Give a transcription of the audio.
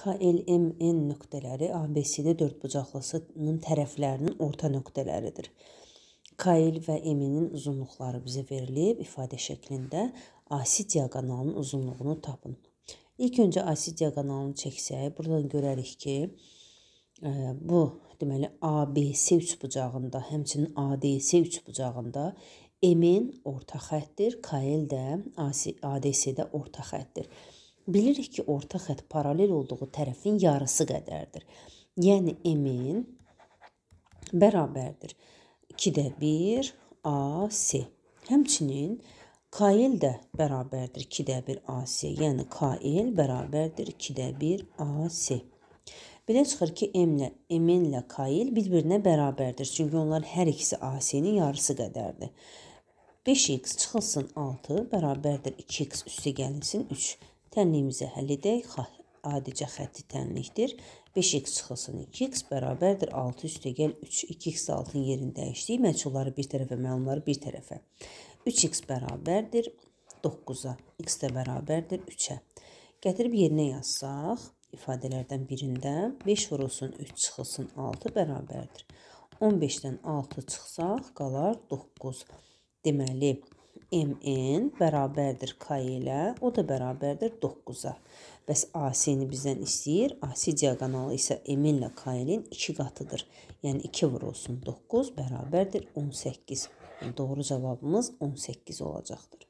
KLMN nöqtələri ABCD dördbucaqlısının tərəflərinin orta nöqtələridir. KL və M-nin uzunluqları bizə verilib ifadə şəklində AC diaqonalının uzunluğunu tapın. İlk öncə AC diaqonalını çəksək, buradan görərik ki, e, bu deməli ABC üçbucağında, həmçinin ADC üçbucağında M-in orta xəttdir, KL də ADC-də orta xəttdir bilirik ki, orta xətt paralel olduğu tərəfin yarısı qədərdir. Yəni M-in bərabərdir 2-də 1 AC. Həmçinin KL də bərabərdir 2-də 1 AC. Yəni KL bərabərdir 2-də 1 AC. Belə çıxır ki, M ilə MN ilə KL bir-birinə bərabərdir. Çünki onlar hər ikisi AC-nin yarısı qədərdir. 5x çıxılsın 6 bərabərdir 2x üstə gəlinsin 3. Tənliyimizi həll edək. Adicə xətti tənlikdir. 5x çıxılsın 2x bərabərdir 6 üstə gəl 3. 2x 6-ın yerini dəyişdik. Məhsulları bir tərəfə, məlumları bir tərəfə. 3x bərabərdir 9-a. x də bərabərdir 3-ə. Gətirib yerinə yazsaq, ifadələrdən birində 5 vurulsun 3 çıxılsın 6 bərabərdir. 15-dən 6 çıxsaq qalar 9. Deməli, 9 MN bərabərdir K ilə, o da bərabərdir 9-a. Bəs AC-ni bizdən istəyir. AC diagonalı isə M ilə K-nin 2 qatıdır. Yəni 2 vurulsun 9 bərabərdir 18. Yəni, doğru cavabımız 18 olacaqdır.